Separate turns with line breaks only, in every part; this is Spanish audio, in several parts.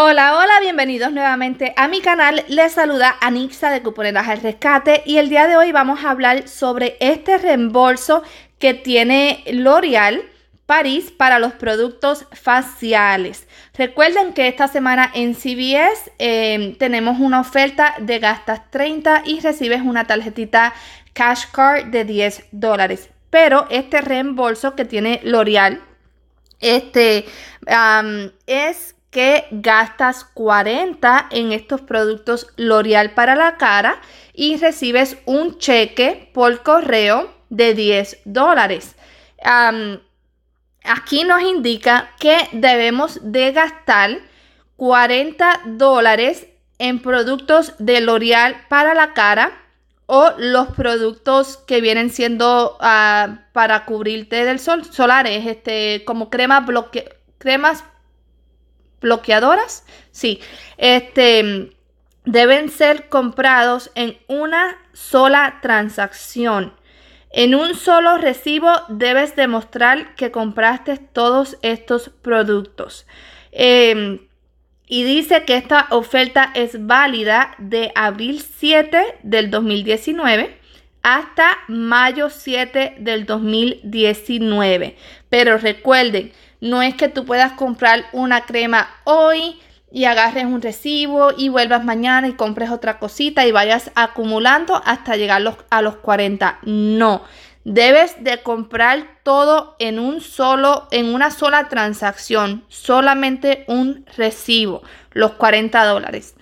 Hola, hola, bienvenidos nuevamente a mi canal. Les saluda Anixa de Cuponeras al Rescate y el día de hoy vamos a hablar sobre este reembolso que tiene L'Oreal París para los productos faciales. Recuerden que esta semana en CBS em, tenemos una oferta de gastas 30 y recibes una tarjetita cash card de 10 dólares. Pero este reembolso que tiene L'Oreal este, es que gastas 40 en estos productos L'Oreal para la cara y recibes un cheque por correo de 10 dólares. aquí nos indica que debemos de gastar 40 dólares en productos de L'Oreal para la cara o los productos que vienen siendo ah, para cubrirte del sol solares, este como crema bloque cremas bloqueadoras, sí, este, deben ser comprados en una sola transacción. En un solo recibo debes demostrar que compraste todos estos productos. Em, y dice que esta oferta es válida de abril 7 del 2019 hasta mayo 7 del 2019. Pero recuerden, no es que tú puedas comprar una crema hoy y agarres un recibo y vuelvas mañana y compres otra cosita y vayas acumulando hasta llegar a los 40. No. Debes de comprar todo en un solo, en una sola transacción, solamente un recibo, los 40 dólares.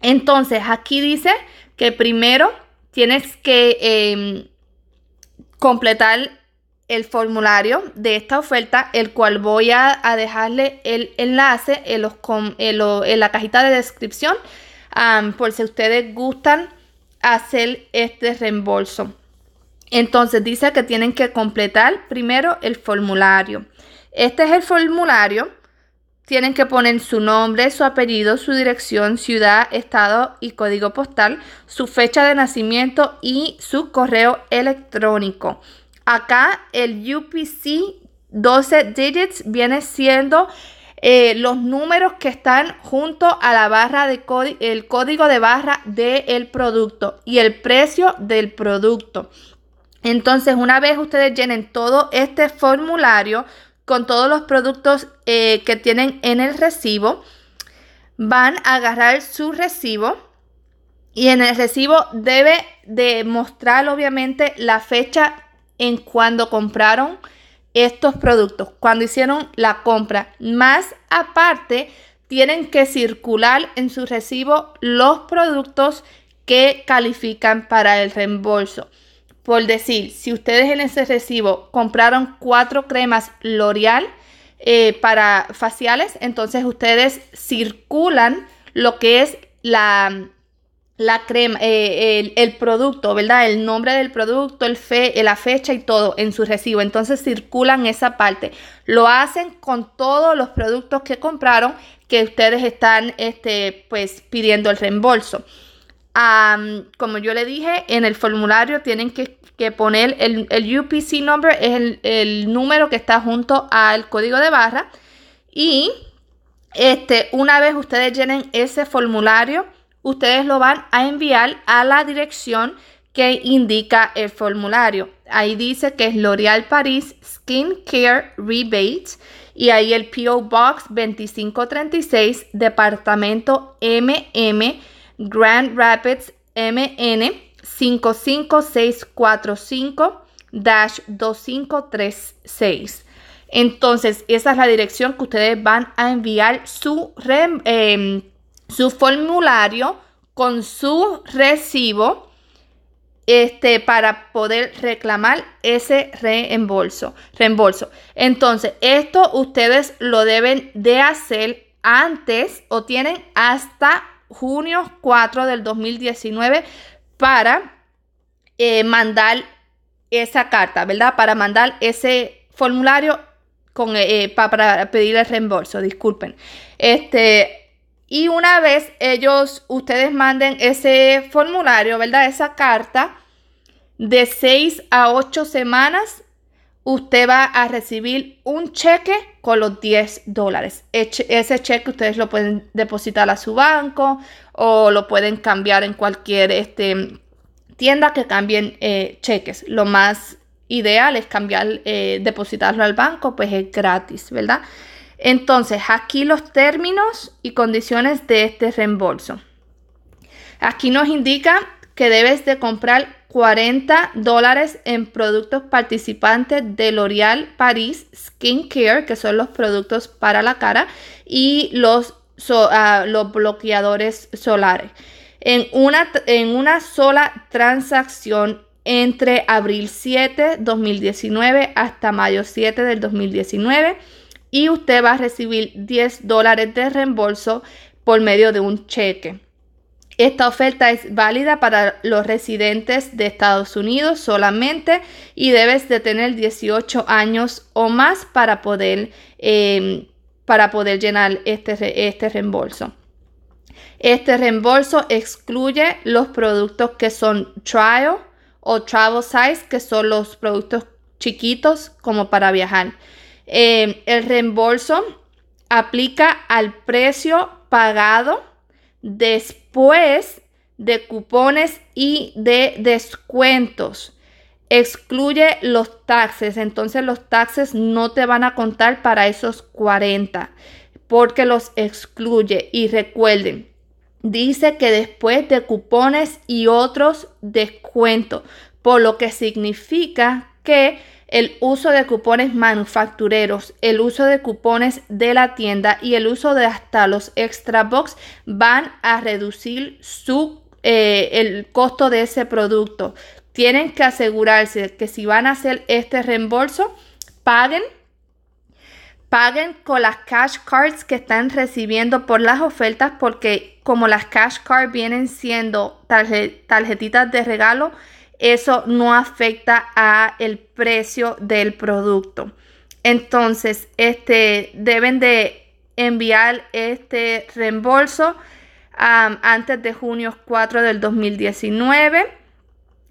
Entonces, aquí dice que primero tienes que em, completar el formulario de esta oferta, el cual voy a, dejarle el enlace en, los en, la cajita de descripción por si ustedes gustan hacer este reembolso. Entonces dice que tienen que completar primero el formulario. Este es el formulario. Tienen que poner su nombre, su apellido, su dirección, ciudad, estado y código postal, su fecha de nacimiento y su correo electrónico. Acá el UPC 12 digits viene siendo eh, los números que están junto a la barra de código, el código de barra del producto y el precio del producto. Entonces, una vez ustedes llenen todo este formulario con todos los productos eh, que tienen en el recibo, van a agarrar su recibo y en el recibo debe de mostrar obviamente la fecha en cuando compraron estos productos, cuando hicieron la compra. Más aparte, tienen que circular en su recibo los productos que califican para el reembolso. Por decir, si ustedes en ese recibo compraron cuatro cremas L'Oreal eh, para faciales, entonces ustedes circulan lo que es la, la crema, eh, el, producto, ¿verdad? El nombre del producto, el fe, eh, la fecha y todo en su recibo. Entonces circulan esa parte. Lo hacen con todos los productos que compraron que ustedes están este, pues, pidiendo el reembolso. como yo le dije, en el formulario tienen que, poner el, UPC number, es el, el número que está junto al código de barra. Y este, una vez ustedes llenen ese formulario, ustedes lo van a enviar a la dirección que indica el formulario. Ahí dice que es L'Oréal Paris Skin Care Rebate y ahí el PO Box 2536, departamento MM, Grand Rapids MN 55645-2536. Entonces, esa es la dirección que ustedes van a enviar su em, su formulario con su recibo este, para poder reclamar ese reembolso, reembolso. Entonces, esto ustedes lo deben de hacer antes o tienen hasta junio 4 del 2019 para eh, mandar esa carta, ¿verdad? Para mandar ese formulario con, eh, eh, para, para pedir el reembolso, disculpen. Este, y una vez ellos, ustedes manden ese formulario, ¿verdad? Esa carta, de 6 a 8 semanas, usted va a recibir un cheque con los 10 dólares. Ese cheque ustedes lo pueden depositar a su banco o lo pueden cambiar en cualquier este, tienda que cambien eh, cheques. Lo más ideal es cambiar, eh, depositarlo al banco, pues es gratis, ¿verdad? Entonces, aquí los términos y condiciones de este reembolso. Aquí nos indica que debes de comprar 40 dólares en productos participantes de L'Oréal Paris Care, que son los productos para la cara, y los, ah, los bloqueadores solares. En una, en una sola transacción entre abril 7, 2019 hasta mayo 7 del 2019 y usted va a recibir 10 dólares de reembolso por medio de un cheque. Esta oferta es válida para los residentes de Estados Unidos solamente y debes de tener 18 años o más para poder, em, para poder llenar este, este reembolso. Este reembolso excluye los productos que son trial o travel size, que son los productos chiquitos como para viajar. Em, el reembolso aplica al precio pagado después de cupones y de descuentos. Excluye los taxes, entonces los taxes no te van a contar para esos 40 porque los excluye. Y recuerden, dice que después de cupones y otros descuentos, por lo que significa que el uso de cupones manufactureros, el uso de cupones de la tienda y el uso de hasta los extra box van a reducir su, eh, el costo de ese producto. Tienen que asegurarse que si van a hacer este reembolso, paguen paguen con las cash cards que están recibiendo por las ofertas porque como las cash cards vienen siendo tarjetitas de regalo, eso no afecta a el precio del producto. Entonces, este, deben de enviar este reembolso antes de junio 4 del 2019.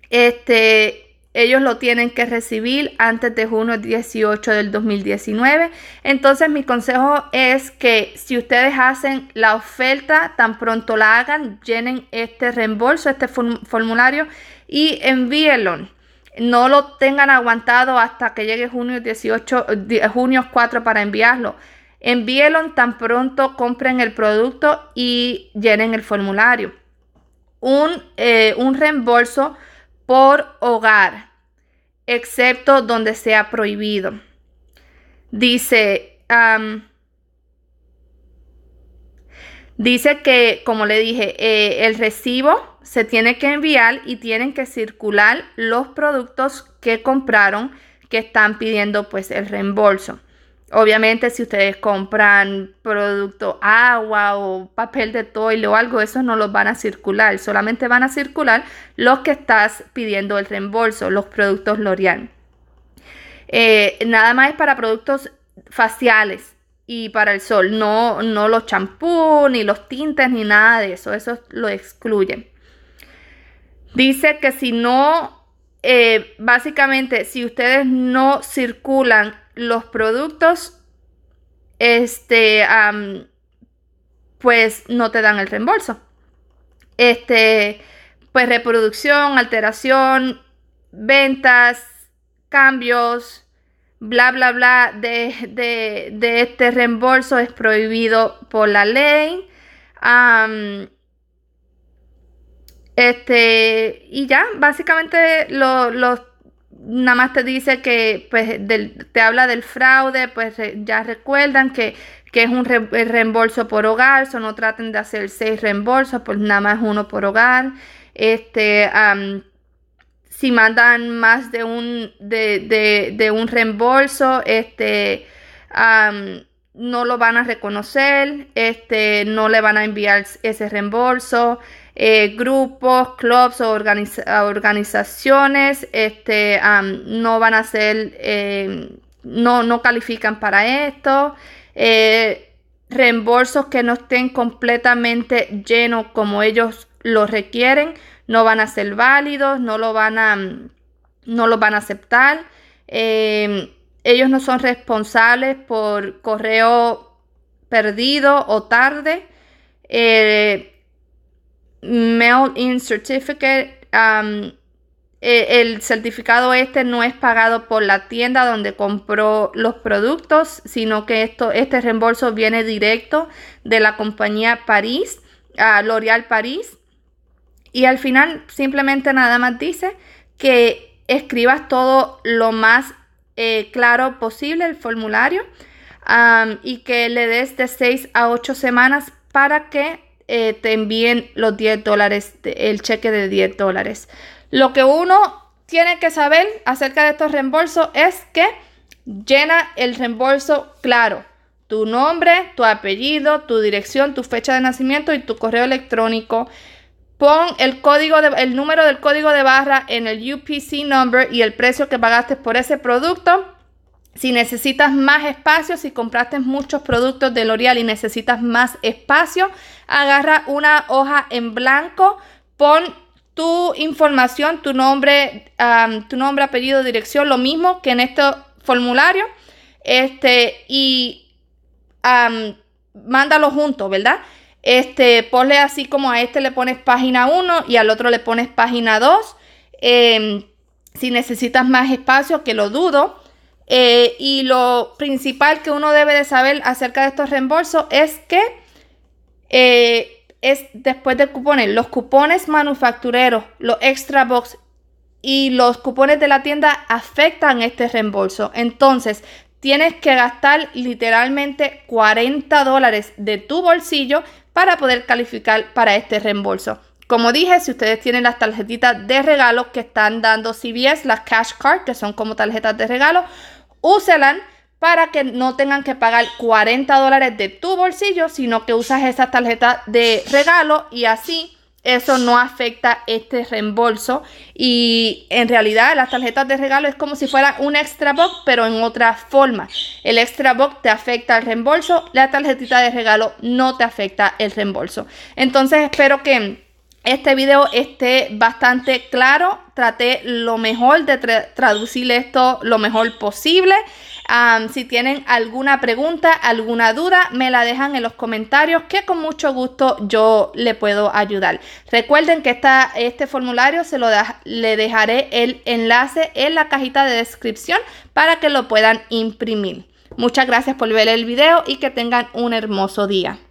Este, ellos lo tienen que recibir antes de junio 18 del 2019. Entonces mi consejo es que si ustedes hacen la oferta, tan pronto la hagan, llenen este reembolso, este formulario y envíenlo. No lo tengan aguantado hasta que llegue junio 18, junio 4 para enviarlo. Envíenlo tan pronto compren el producto y llenen el formulario. Un, eh, reembolso por hogar, excepto donde sea prohibido. Dice, dice que, como le dije, eh, el recibo se tiene que enviar y tienen que circular los productos que compraron que están pidiendo pues el reembolso. Obviamente si ustedes compran producto agua o papel de toile o algo, esos no los van a circular, solamente van a circular los que estás pidiendo el reembolso, los productos L'Oreal. Eh, nada más es para productos faciales y para el sol, no, no los champús, ni los tintes, ni nada de eso, eso lo excluyen. Dice que si no, eh, básicamente, si ustedes no circulan los productos, este, pues no te dan el reembolso. Este, pues reproducción, alteración, ventas, cambios, bla, bla, bla, de, este reembolso es prohibido por la ley. Este, y ya, básicamente nada más te dice que pues, te habla del fraude, pues ya recuerdan que, es un reembolso por hogar, son no traten de hacer seis reembolsos, pues nada más uno por hogar. Este, si mandan más de un, de, un reembolso, este, no lo van a reconocer, este, no le van a enviar ese reembolso. Eh, grupos, clubs o organizaciones este, no van a ser, em, no, califican para esto. Eh, reembolsos que no estén completamente llenos como ellos lo requieren no van a ser válidos, no lo van a, no lo van a aceptar. Em, ellos no son responsables por correo perdido o tarde. Eh, mail-in certificate. Um, e, el certificado este no es pagado por la tienda donde compró los productos, sino que esto, este reembolso viene directo de la compañía París, a París. Y al final simplemente nada más dice que escribas todo lo más eh, claro posible el formulario um, y que le des de 6 a 8 semanas para que eh, te envíen los 10 dólares, el cheque de 10 dólares. Lo que uno tiene que saber acerca de estos reembolsos es que llena el reembolso claro. Tu nombre, tu apellido, tu dirección, tu fecha de nacimiento y tu correo electrónico. Pon el, código de, el número del código de barra en el UPC number y el precio que pagaste por ese producto si necesitas más espacio, si compraste muchos productos de L'Oreal y necesitas más espacio, agarra una hoja en blanco, pon tu información, tu nombre, tu nombre, apellido, dirección, lo mismo que en este formulario, este, y mándalo junto, ¿verdad? Este, ponle así como a este le pones página 1 y al otro le pones página 2. Em, si necesitas más espacio, que lo dudo, eh, y lo principal que uno debe de saber acerca de estos reembolsos es que eh, es después de cupones, los cupones manufactureros, los extra box y los cupones de la tienda afectan este reembolso. Entonces, tienes que gastar literalmente 40 dólares de tu bolsillo para poder calificar para este reembolso. Como dije, si ustedes tienen las tarjetitas de regalo que están dando CBS, las cash card, que son como tarjetas de regalo, úselan para que no tengan que pagar 40 dólares de tu bolsillo, sino que usas esa tarjetas de regalo y así eso no afecta este reembolso. Y en realidad las tarjetas de regalo es como si fuera un extra box, pero en otra forma. El extra box te afecta el reembolso, la tarjetita de regalo no te afecta el reembolso. Entonces espero que este video esté bastante claro. Traté lo mejor de traducir esto lo mejor posible. si tienen alguna pregunta, alguna duda, me la dejan en los comentarios que con mucho gusto yo le puedo ayudar. Recuerden que está este formulario se lo le dejaré el enlace en la cajita de descripción para que lo puedan imprimir. Muchas gracias por ver el video y que tengan un hermoso día.